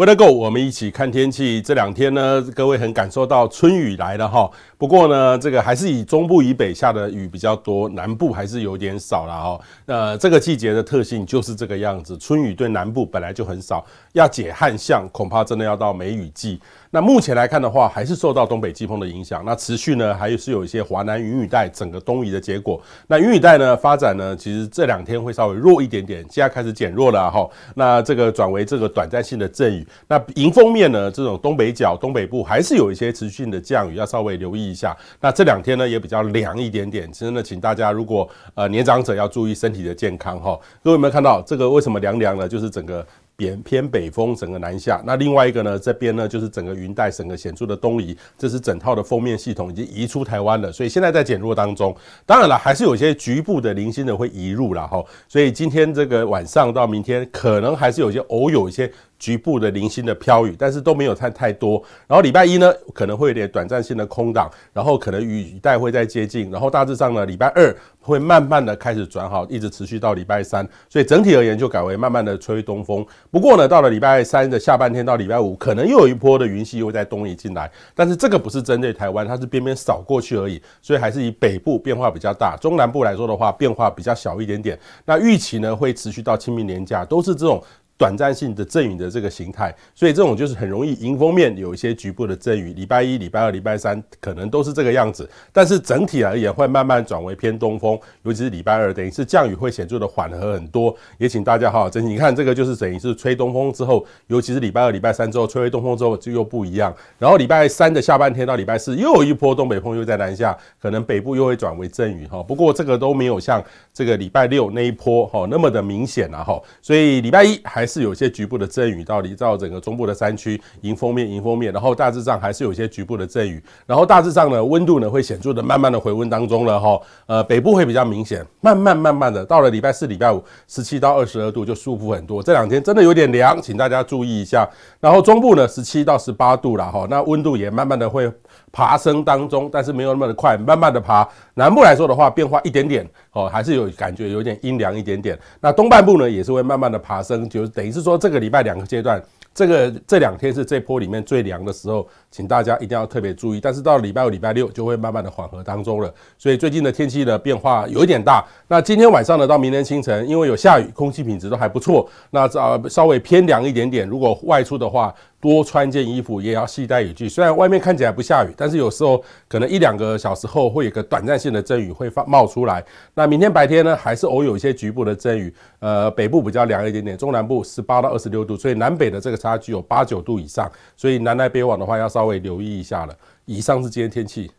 为了够，我们一起看天气。这两天呢，各位很感受到春雨来了哈。不过呢，这个还是以中部以北下的雨比较多，南部还是有点少了哈。那这个季节的特性就是这个样子，春雨对南部本来就很少，要解旱象恐怕真的要到梅雨季。那目前来看的话，还是受到东北季风的影响。那持续呢，还是有一些华南云雨带整个东移的结果。那云雨带呢发展呢，其实这两天会稍微弱一点点，现在开始减弱了哈。那这个转为这个短暂性的阵雨。那迎风面呢？这种东北角、东北部还是有一些持续性的降雨，要稍微留意一下。那这两天呢也比较凉一点点，真的，请大家如果呃年长者要注意身体的健康哈。各位有没有看到这个？为什么凉凉呢？就是整个偏偏北风，整个南下。那另外一个呢，这边呢就是整个云带整个显著的东移，这是整套的封面系统已经移出台湾了，所以现在在减弱当中。当然了，还是有些局部的零星的会移入了哈。所以今天这个晚上到明天，可能还是有些偶有一些。局部的零星的飘雨，但是都没有太太多。然后礼拜一呢，可能会有点短暂性的空档，然后可能雨雨带会再接近，然后大致上呢，礼拜二会慢慢的开始转好，一直持续到礼拜三。所以整体而言就改为慢慢的吹东风。不过呢，到了礼拜三的下半天到礼拜五，可能又有一波的云系又在东移进来，但是这个不是针对台湾，它是边边扫过去而已。所以还是以北部变化比较大，中南部来说的话变化比较小一点点。那预期呢会持续到清明年假，都是这种。短暂性的阵雨的这个形态，所以这种就是很容易迎风面有一些局部的阵雨。礼拜一、礼拜二、礼拜三可能都是这个样子，但是整体而言会慢慢转为偏东风，尤其是礼拜二，等于是降雨会显著的缓和很多。也请大家好好珍惜。你看这个就是等于是吹东风之后，尤其是礼拜二、礼拜三之后吹微东风之后就又不一样。然后礼拜三的下半天到礼拜四又有一波东北风又在南下，可能北部又会转为阵雨哈。不过这个都没有像这个礼拜六那一波哈那么的明显了哈。所以礼拜一还。是有些局部的阵雨，到底到整个中部的山区迎风面，迎风面，然后大致上还是有些局部的阵雨，然后大致上呢，温度呢会显著的慢慢的回温当中了哈，呃，北部会比较明显，慢慢慢慢的到了礼拜四、礼拜五，十七到二十二度就舒服很多，这两天真的有点凉，请大家注意一下，然后中部呢，十七到十八度了哈，那温度也慢慢的会爬升当中，但是没有那么的快，慢慢的爬，南部来说的话，变化一点点。哦，还是有感觉，有点阴凉一点点。那东半部呢，也是会慢慢的爬升，就是等于是说，这个礼拜两个阶段，这个这两天是这波里面最凉的时候，请大家一定要特别注意。但是到礼拜五、礼拜六就会慢慢的缓和当中了。所以最近的天气的变化有一点大。那今天晚上呢，到明天清晨，因为有下雨，空气品质都还不错。那这稍微偏凉一点点，如果外出的话。多穿件衣服也要系带雨具，虽然外面看起来不下雨，但是有时候可能一两个小时后会有个短暂性的阵雨会发冒出来。那明天白天呢，还是偶有一些局部的阵雨。呃，北部比较凉一点点，中南部十八到二十六度，所以南北的这个差距有八九度以上，所以南来北往的话要稍微留意一下了。以上是今天天气。